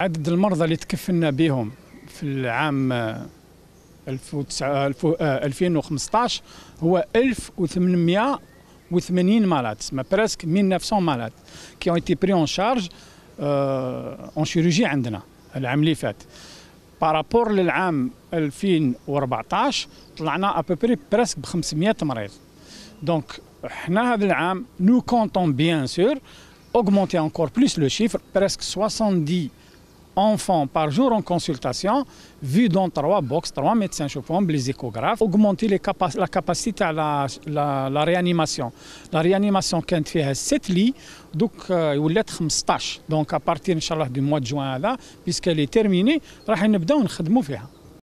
عدد المرضى اللي تكفلنا بهم في العام 2015 آه، آه، آه، هو 1880 مالات ما برسك 1900 مالات كي ont été pris en charge en chirurgie عندنا العام اللي فات. بارابور للعام 2014 طلعنا ابوبري برسك ب 500 مريض. دونك حنا هذا العام نو كونتون بيان سور اوغمونتي انكور بلوس لو شيفر برسك 70 enfants par jour en consultation, vu dans trois box, trois médecins chauffants, les échographes, augmenter les la capacité à la, la, réanimation. La réanimation, qui fait 7 lits, donc euh, il y 15. Donc à partir, du mois de juin, puisqu'elle est terminée, nous allons commencer